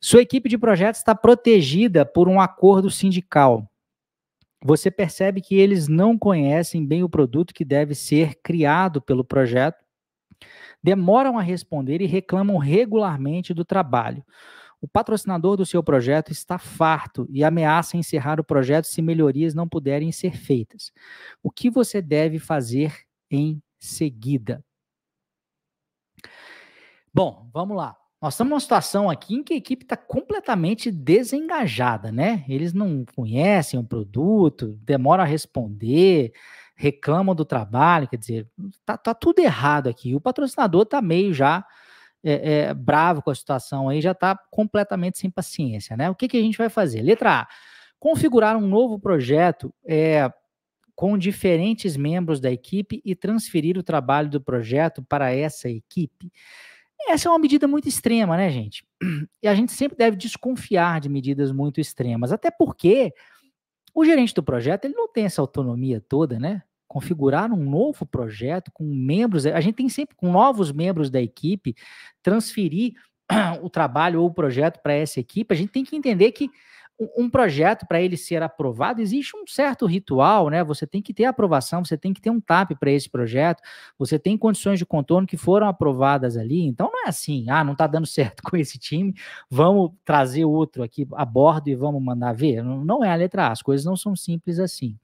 Sua equipe de projetos está protegida por um acordo sindical. Você percebe que eles não conhecem bem o produto que deve ser criado pelo projeto, demoram a responder e reclamam regularmente do trabalho. O patrocinador do seu projeto está farto e ameaça encerrar o projeto se melhorias não puderem ser feitas. O que você deve fazer em seguida? Bom, vamos lá. Nós estamos numa situação aqui em que a equipe está completamente desengajada, né? Eles não conhecem o produto, demoram a responder, reclamam do trabalho, quer dizer, tá, tá tudo errado aqui. O patrocinador está meio já é, é, bravo com a situação aí, já está completamente sem paciência, né? O que, que a gente vai fazer? Letra A, configurar um novo projeto é, com diferentes membros da equipe e transferir o trabalho do projeto para essa equipe. Essa é uma medida muito extrema, né, gente? E a gente sempre deve desconfiar de medidas muito extremas, até porque o gerente do projeto ele não tem essa autonomia toda, né? Configurar um novo projeto com membros, a gente tem sempre com novos membros da equipe, transferir o trabalho ou o projeto para essa equipe, a gente tem que entender que um projeto para ele ser aprovado, existe um certo ritual, né? Você tem que ter aprovação, você tem que ter um TAP para esse projeto, você tem condições de contorno que foram aprovadas ali, então não é assim, ah, não está dando certo com esse time, vamos trazer outro aqui a bordo e vamos mandar ver. Não, não é a letra A, as coisas não são simples assim.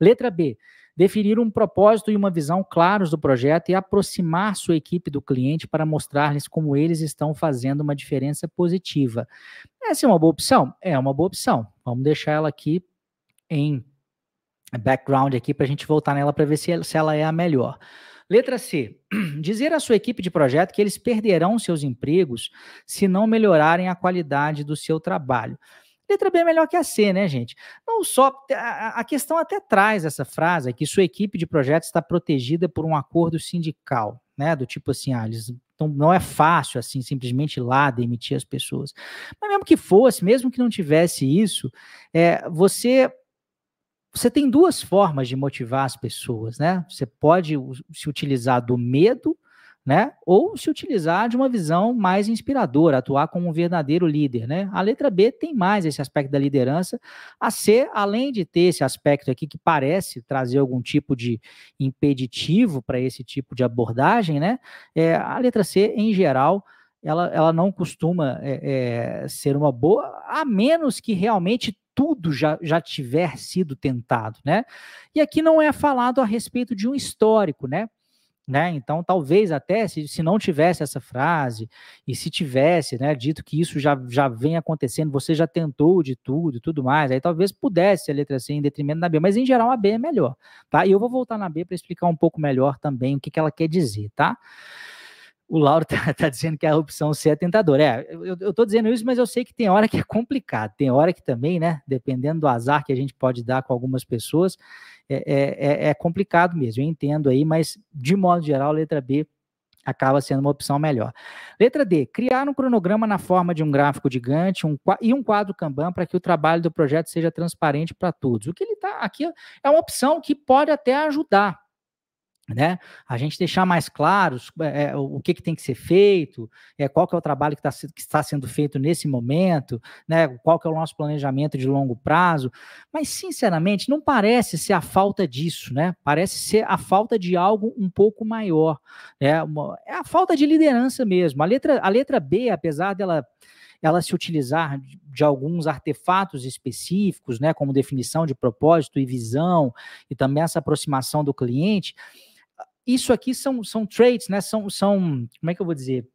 Letra B, definir um propósito e uma visão claros do projeto e aproximar sua equipe do cliente para mostrar-lhes como eles estão fazendo uma diferença positiva. Essa é uma boa opção? É uma boa opção. Vamos deixar ela aqui em background aqui para a gente voltar nela para ver se se ela é a melhor. Letra C. Dizer à sua equipe de projeto que eles perderão seus empregos se não melhorarem a qualidade do seu trabalho. Letra B é melhor que a C, né, gente? Não só. A, questão até traz essa frase que sua equipe de projetos está protegida por um acordo sindical, né? Do tipo assim, ah, eles então não é fácil assim simplesmente ir lá demitir as pessoas. Mas mesmo que fosse, mesmo que não tivesse isso, é, você você tem duas formas de motivar as pessoas, né? Você pode se utilizar do medo né? Ou se utilizar de uma visão mais inspiradora, atuar como um verdadeiro líder, né? A letra B tem mais esse aspecto da liderança. A C, além de ter esse aspecto aqui que parece trazer algum tipo de impeditivo para esse tipo de abordagem, né? É, a letra C, em geral, ela, ela não costuma é, é, ser uma boa, a menos que realmente tudo já, já tiver sido tentado, né? E aqui não é falado a respeito de um histórico, né? Né? Então, talvez até se, se não tivesse essa frase, e se tivesse né, dito que isso já, já vem acontecendo, você já tentou de tudo e tudo mais, aí talvez pudesse a letra C em detrimento da B, mas em geral a B é melhor. Tá? E eu vou voltar na B para explicar um pouco melhor também o que, que ela quer dizer. tá? o Lauro tá, tá, dizendo que a opção C é tentadora. É, eu, eu tô dizendo isso, mas eu sei que tem hora que é complicado, tem hora que também, né, dependendo do azar que a gente pode dar com algumas pessoas, é, é, é, é complicado mesmo, eu entendo aí, mas de modo geral, letra B acaba sendo uma opção melhor. Letra D, criar um cronograma na forma de um gráfico gigante um, e um quadro Kanban para que o trabalho do projeto seja transparente para todos. O que ele está aqui é uma opção que pode até ajudar, né? A gente deixar mais claros é, é o que, que tem que ser feito, é, qual que é o trabalho que, tá, que está sendo feito nesse momento, né? Qual que é o nosso planejamento de longo prazo. Mas, sinceramente, não parece ser a falta disso, né? Parece ser a falta de algo um pouco maior. Né? é a falta de liderança mesmo. A letra, a letra B, apesar dela ela se utilizar de alguns artefatos específicos, né, como definição de propósito e visão, e também essa aproximação do cliente, isso aqui são, são traits, né? São, são, como é que eu vou dizer?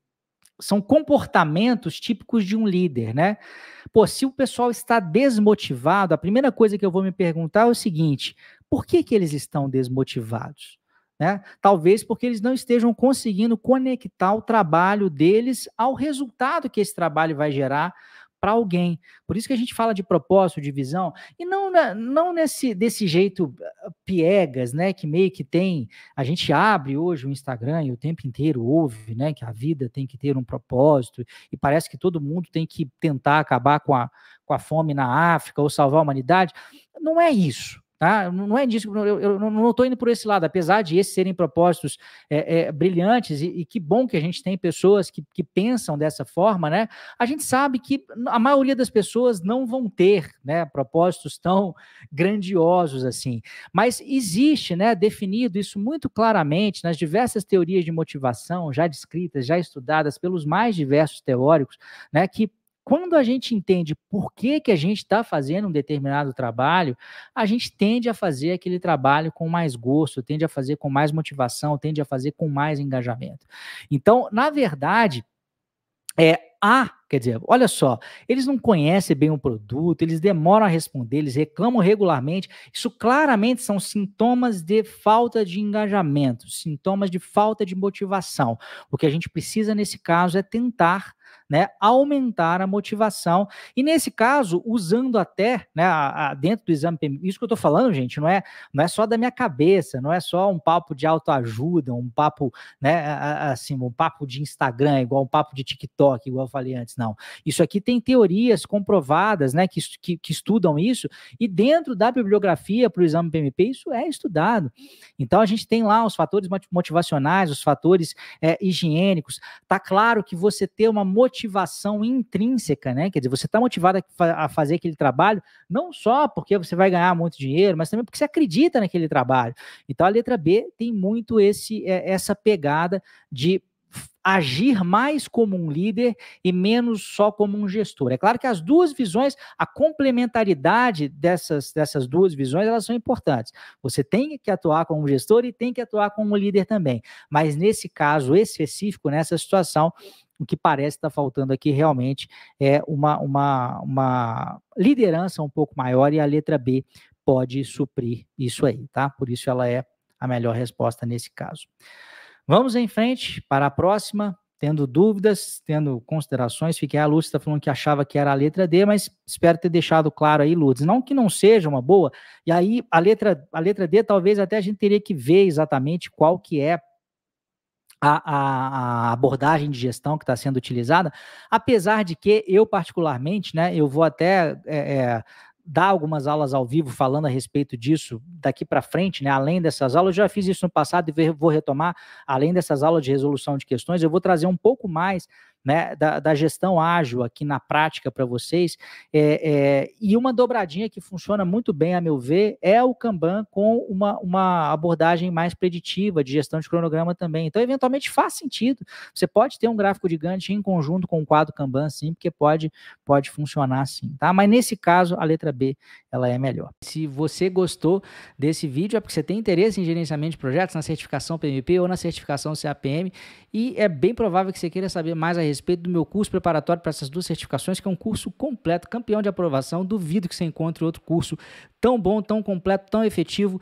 São comportamentos típicos de um líder, né? Pô, se o pessoal está desmotivado, a primeira coisa que eu vou me perguntar é o seguinte: por que, que eles estão desmotivados? Né? Talvez porque eles não estejam conseguindo conectar o trabalho deles ao resultado que esse trabalho vai gerar para alguém. Por isso que a gente fala de propósito, de visão, e não, não nesse desse jeito piegas, né, que meio que tem, a gente abre hoje o Instagram e o tempo inteiro ouve, né, que a vida tem que ter um propósito e parece que todo mundo tem que tentar acabar com a, com a fome na África ou salvar a humanidade. Não é isso. Tá? Não é disso, eu, eu não estou indo por esse lado, apesar de esses serem propósitos é, é, brilhantes, e, e, que bom que a gente tem pessoas que, que, pensam dessa forma, né? A gente sabe que a maioria das pessoas não vão ter né, propósitos tão grandiosos assim. Mas existe né, definido isso muito claramente nas diversas teorias de motivação já descritas, já estudadas pelos mais diversos teóricos, né, que quando a gente entende por que, que a gente está fazendo um determinado trabalho, a gente tende a fazer aquele trabalho com mais gosto, tende a fazer com mais motivação, tende a fazer com mais engajamento. Então, na verdade, é, há Quer dizer, olha só, eles não conhecem bem o produto, eles demoram a responder, eles reclamam regularmente. Isso claramente são sintomas de falta de engajamento, sintomas de falta de motivação. O que a gente precisa nesse caso é tentar né, aumentar a motivação. E nesse caso, usando até né, a, a, dentro do exame PM, isso que eu estou falando, gente, não é, não é só da minha cabeça, não é só um papo de autoajuda, um papo, né, assim, um papo de Instagram, igual um papo de TikTok, igual eu falei antes não. Isso aqui tem teorias comprovadas, né, que, que, que estudam isso, e dentro da bibliografia para o exame PMP, isso é estudado. Então, a gente tem lá os fatores motivacionais, os fatores é, higiênicos. Tá claro que você ter uma motivação intrínseca, né, quer dizer, você está motivado a, a fazer aquele trabalho, não só porque você vai ganhar muito dinheiro, mas também porque você acredita naquele trabalho. Então, a letra B tem muito esse, eh, essa pegada de agir mais como um líder e menos só como um gestor. É claro que as duas visões, a complementaridade dessas, dessas duas visões, elas são importantes. Você tem que atuar como gestor e tem que atuar como líder também. Mas nesse caso específico, nessa situação, o que parece estar faltando aqui realmente é uma, uma, uma liderança um pouco maior e a letra B pode suprir isso aí, tá? Por isso ela é a melhor resposta nesse caso. Vamos em frente para a próxima. Tendo dúvidas, tendo considerações, fiquei a Lúcia tá falando que achava que era a letra D, mas espero ter deixado claro aí, Lourdes. Não que não seja uma boa, e aí a letra, a letra D talvez até a gente teria que ver exatamente qual que é a, a, a, abordagem de gestão que está sendo utilizada, apesar de que eu particularmente, né, eu vou até é, é, dar algumas aulas ao vivo falando a respeito disso daqui para frente, né? Além dessas aulas, eu já fiz isso no passado e vou retomar, além dessas aulas de resolução de questões, eu vou trazer um pouco mais né, da, da gestão ágil aqui na prática para vocês. É, é, e uma dobradinha que funciona muito bem, a meu ver, é o Kanban com uma, uma abordagem mais preditiva de gestão de cronograma também. Então, eventualmente faz sentido. Você pode ter um gráfico de Gantt em conjunto com o um quadro Kanban, sim, porque pode, pode funcionar assim, tá? Mas nesse caso, a letra B ela é melhor. Se você gostou desse vídeo, é porque você tem interesse em gerenciamento de projetos, na certificação PMP ou na certificação CAPM, e é bem provável que você queira saber mais a respeito do meu curso preparatório para essas duas certificações, que é um curso completo, campeão de aprovação. Duvido que você encontre outro curso tão bom, tão completo, tão efetivo,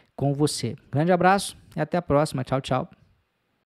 com você. Grande abraço e até a próxima. Tchau, tchau.